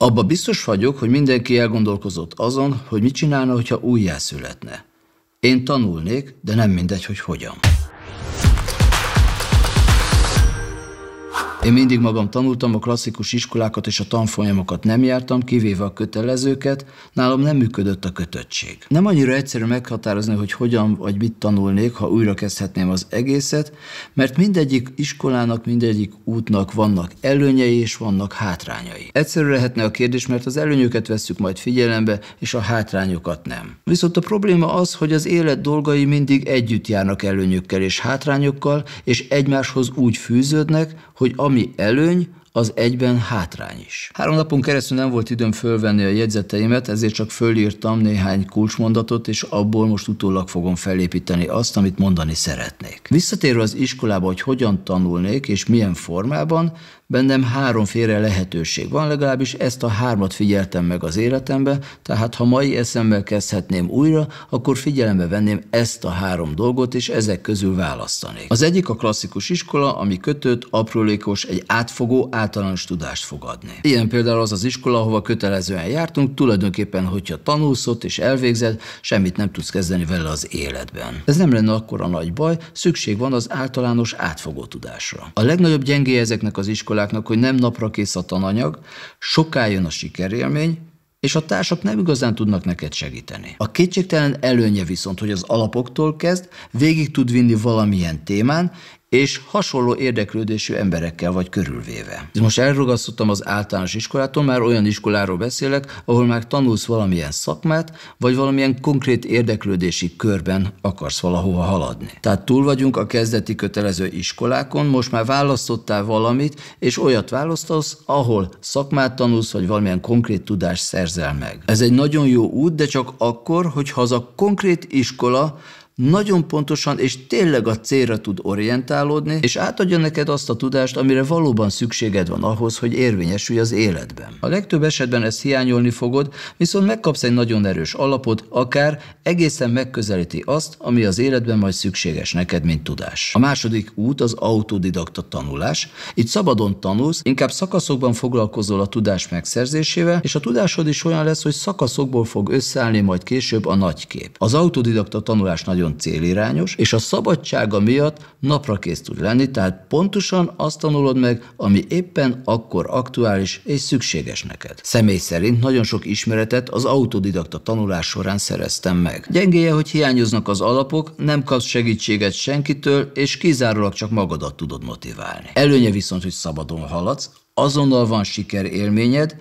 Abba biztos vagyok, hogy mindenki elgondolkozott azon, hogy mit csinálna, hogyha újjászületne. Én tanulnék, de nem mindegy, hogy hogyan. Én mindig magam tanultam, a klasszikus iskolákat és a tanfolyamokat nem jártam, kivéve a kötelezőket, nálam nem működött a kötöttség. Nem annyira egyszerű meghatározni, hogy hogyan vagy mit tanulnék, ha újra kezdhetném az egészet, mert mindegyik iskolának, mindegyik útnak vannak előnyei és vannak hátrányai. Egyszerű lehetne a kérdés, mert az előnyöket vesszük majd figyelembe, és a hátrányokat nem. Viszont a probléma az, hogy az élet dolgai mindig együtt járnak előnyökkel és hátrányokkal, és egymáshoz úgy fűződnek, hogy ami ami előny, az egyben hátrány is. Három napon keresztül nem volt időm fölvenni a jegyzeteimet, ezért csak fölírtam néhány kulcsmondatot, és abból most utólag fogom felépíteni azt, amit mondani szeretnék. Visszatérve az iskolába, hogy hogyan tanulnék és milyen formában, Bennem háromféle lehetőség van, legalábbis ezt a hármat figyeltem meg az életembe, tehát ha mai eszemmel kezdhetném újra, akkor figyelembe venném ezt a három dolgot, és ezek közül választanék. Az egyik a klasszikus iskola, ami kötött, aprólékos, egy átfogó, általános tudást fogadni. Ilyen például az az iskola, ahova kötelezően jártunk, tulajdonképpen, hogyha tanulsz ott és elvégzed, semmit nem tudsz kezdeni vele az életben. Ez nem lenne a nagy baj, szükség van az általános átfogó tudásra. A legnagyobb gyengé ezeknek az iskola iskoláknak, hogy nem napra kész a tananyag, soká jön a sikerélmény, és a társak nem igazán tudnak neked segíteni. A kétségtelen előnye viszont, hogy az alapoktól kezd, végig tud vinni valamilyen témán, és hasonló érdeklődésű emberekkel vagy körülvéve. Most elragasztottam az általános iskolától, már olyan iskoláról beszélek, ahol már tanulsz valamilyen szakmát, vagy valamilyen konkrét érdeklődési körben akarsz valahova haladni. Tehát túl vagyunk a kezdeti kötelező iskolákon, most már választottál valamit, és olyat választasz, ahol szakmát tanulsz, vagy valamilyen konkrét tudást szerzel meg. Ez egy nagyon jó út, de csak akkor, hogyha az a konkrét iskola nagyon pontosan és tényleg a célra tud orientálódni, és átadja neked azt a tudást, amire valóban szükséged van ahhoz, hogy érvényesülj az életben. A legtöbb esetben ezt hiányolni fogod, viszont megkapsz egy nagyon erős alapot, akár egészen megközelíti azt, ami az életben majd szükséges neked, mint tudás. A második út az autodidakta tanulás. Itt szabadon tanulsz, inkább szakaszokban foglalkozol a tudás megszerzésével, és a tudásod is olyan lesz, hogy szakaszokból fog összeállni majd később a nagy kép. Az autodidakta tanulás nagyon nagyon célirányos, és a szabadsága miatt naprakész tud lenni, tehát pontosan azt tanulod meg, ami éppen akkor aktuális és szükséges neked. Személy szerint nagyon sok ismeretet az autodidakta tanulás során szereztem meg. Gyengéje, hogy hiányoznak az alapok, nem kapsz segítséget senkitől, és kizárólag csak magadat tudod motiválni. Előnye viszont, hogy szabadon haladsz, azonnal van sikerélményed,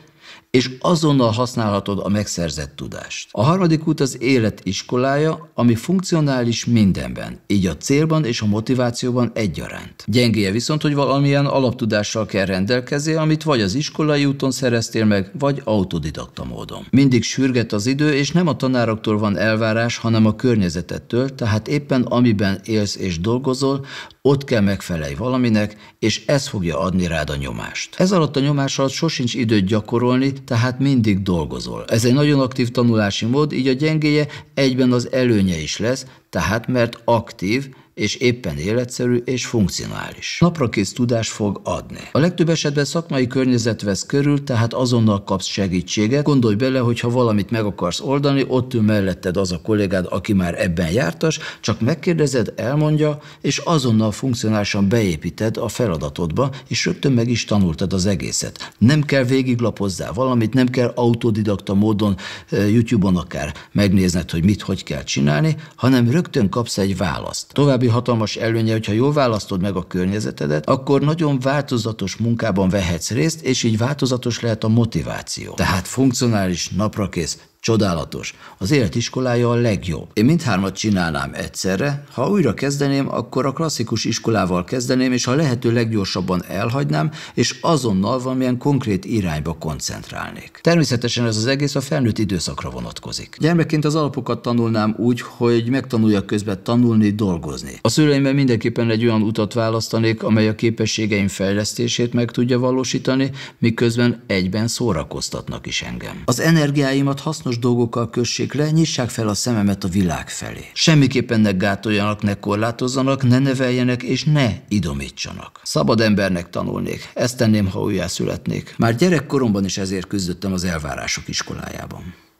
és azonnal használhatod a megszerzett tudást. A harmadik út az élet iskolája, ami funkcionális mindenben, így a célban és a motivációban egyaránt. Gyengéje viszont, hogy valamilyen alaptudással kell rendelkezni, amit vagy az iskolai úton szereztél meg, vagy autodidakta módon. Mindig sürget az idő, és nem a tanároktól van elvárás, hanem a környezetettől, tehát éppen amiben élsz és dolgozol, ott kell megfelelj valaminek, és ez fogja adni rád a nyomást. Ez alatt a nyomás alatt sosincs időt gyakorolni, tehát mindig dolgozol. Ez egy nagyon aktív tanulási mód, így a gyengéje egyben az előnye is lesz, tehát mert aktív, és éppen életszerű és funkcionális. Naprakész tudás fog adni. A legtöbb esetben szakmai környezet vesz körül, tehát azonnal kapsz segítséget. Gondolj bele, hogy ha valamit meg akarsz oldani, ott ül melletted az a kollégád, aki már ebben jártas, csak megkérdezed, elmondja, és azonnal funkcionálisan beépíted a feladatodba, és rögtön meg is tanultad az egészet. Nem kell végiglapozzál valamit, nem kell autodidakta módon YouTube-on akár megnézned, hogy mit, hogy kell csinálni, hanem rögtön kapsz egy választ. További további hatalmas előnye, hogyha jól választod meg a környezetedet, akkor nagyon változatos munkában vehetsz részt, és így változatos lehet a motiváció. Tehát funkcionális, naprakész, Csodálatos. Az életiskolája a legjobb. Én mindhármat csinálnám egyszerre. Ha újra kezdeném, akkor a klasszikus iskolával kezdeném, és ha lehető leggyorsabban elhagynám, és azonnal valamilyen konkrét irányba koncentrálnék. Természetesen ez az egész a felnőtt időszakra vonatkozik. Gyermekként az alapokat tanulnám úgy, hogy megtanuljak közben tanulni, dolgozni. A szüleimben mindenképpen egy olyan utat választanék, amely a képességeim fejlesztését meg tudja valósítani, miközben egyben szórakoztatnak is engem. Az energiáimat hasznos fontos dolgokkal kössék le, nyissák fel a szememet a világ felé. Semmiképpen ne gátoljanak, ne korlátozzanak, ne neveljenek és ne idomítsanak. Szabad embernek tanulnék, ezt tenném, ha születnék. Már gyerekkoromban is ezért küzdöttem az elvárások iskolájában.